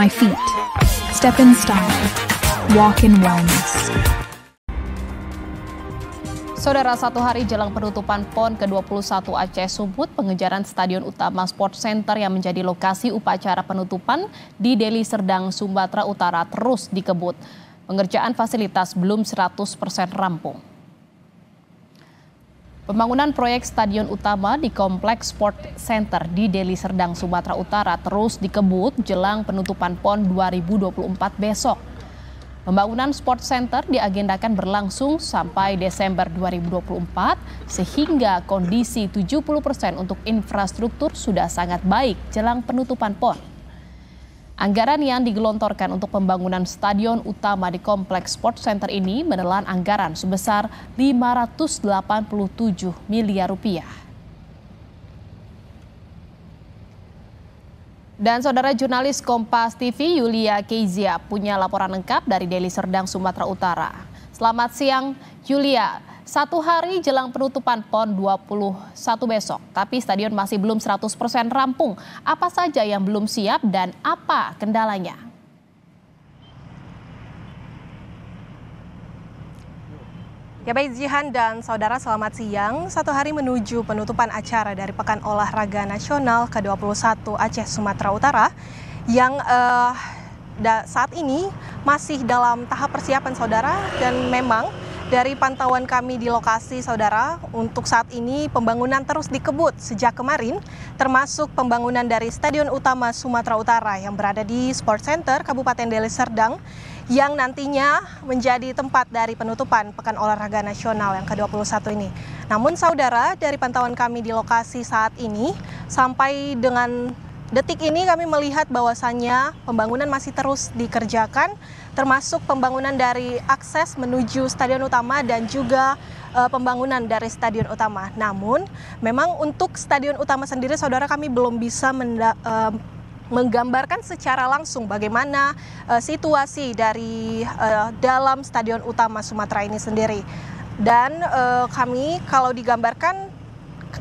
my feet. Step in style. Walk in wellness. Saudara, satu hari jelang penutupan PON ke-21 Aceh Sumut, pengejaran Stadion Utama Sport Center yang menjadi lokasi upacara penutupan di Deli Serdang, Sumatera Utara terus dikebut. Pengerjaan fasilitas belum 100% rampung. Pembangunan proyek stadion utama di Kompleks Sport Center di Deli Serdang, Sumatera Utara terus dikebut jelang penutupan PON 2024 besok. Pembangunan Sport Center diagendakan berlangsung sampai Desember 2024 sehingga kondisi 70% untuk infrastruktur sudah sangat baik jelang penutupan PON. Anggaran yang digelontorkan untuk pembangunan stadion utama di Kompleks Sport Center ini menelan anggaran sebesar 587 miliar rupiah. Dan saudara jurnalis Kompas TV Yulia Kezia punya laporan lengkap dari Deli Serdang, Sumatera Utara. Selamat siang Julia. Satu hari jelang penutupan PON 21 besok, tapi stadion masih belum 100% rampung. Apa saja yang belum siap dan apa kendalanya? Ya baik Jihan dan saudara selamat siang. Satu hari menuju penutupan acara dari Pekan Olahraga Nasional ke-21 Aceh Sumatera Utara yang uh, saat ini masih dalam tahap persiapan saudara dan memang dari pantauan kami di lokasi saudara, untuk saat ini pembangunan terus dikebut sejak kemarin, termasuk pembangunan dari Stadion Utama Sumatera Utara yang berada di Sport Center Kabupaten Deli Serdang yang nantinya menjadi tempat dari penutupan Pekan Olahraga Nasional yang ke-21 ini. Namun saudara, dari pantauan kami di lokasi saat ini, sampai dengan Detik ini kami melihat bahwasannya pembangunan masih terus dikerjakan, termasuk pembangunan dari akses menuju stadion utama dan juga eh, pembangunan dari stadion utama. Namun, memang untuk stadion utama sendiri, saudara kami belum bisa eh, menggambarkan secara langsung bagaimana eh, situasi dari dalam stadion utama Sumatera ini sendiri. Dan kami kalau digambarkan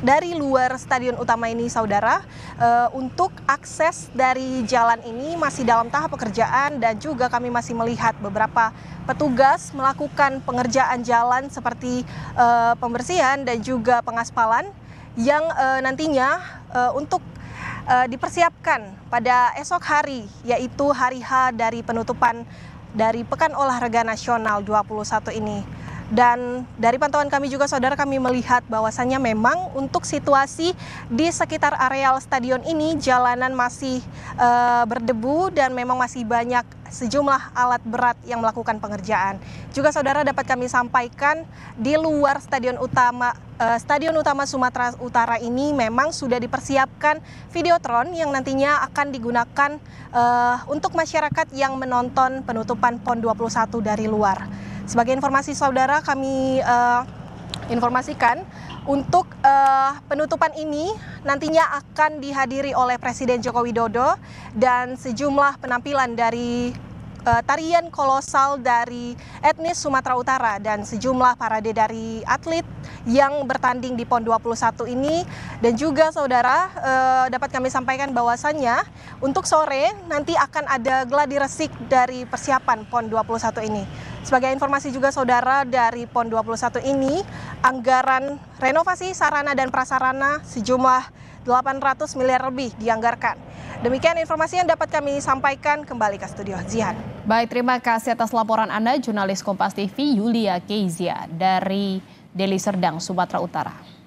dari luar stadion utama ini saudara uh, untuk akses dari jalan ini masih dalam tahap pekerjaan dan juga kami masih melihat beberapa petugas melakukan pengerjaan jalan seperti uh, pembersihan dan juga pengaspalan yang uh, nantinya uh, untuk uh, dipersiapkan pada esok hari yaitu hari H dari penutupan dari Pekan Olahraga Nasional 21 ini. Dan dari pantauan kami juga saudara kami melihat bahwasannya memang untuk situasi di sekitar areal stadion ini jalanan masih e, berdebu dan memang masih banyak sejumlah alat berat yang melakukan pengerjaan. Juga saudara dapat kami sampaikan di luar stadion utama e, stadion utama Sumatera Utara ini memang sudah dipersiapkan videotron yang nantinya akan digunakan e, untuk masyarakat yang menonton penutupan PON 21 dari luar. Sebagai informasi saudara kami uh, informasikan untuk uh, penutupan ini nantinya akan dihadiri oleh Presiden Joko Widodo dan sejumlah penampilan dari uh, tarian kolosal dari etnis Sumatera Utara dan sejumlah parade dari atlet yang bertanding di PON 21 ini dan juga saudara uh, dapat kami sampaikan bahwasannya untuk sore nanti akan ada gladi resik dari persiapan PON 21 ini. Sebagai informasi juga saudara dari PON 21 ini, anggaran renovasi sarana dan prasarana sejumlah 800 miliar lebih dianggarkan. Demikian informasi yang dapat kami sampaikan kembali ke studio Zian. Baik, terima kasih atas laporan Anda, jurnalis Kompas TV Yulia Keizia dari Deli Serdang, Sumatera Utara.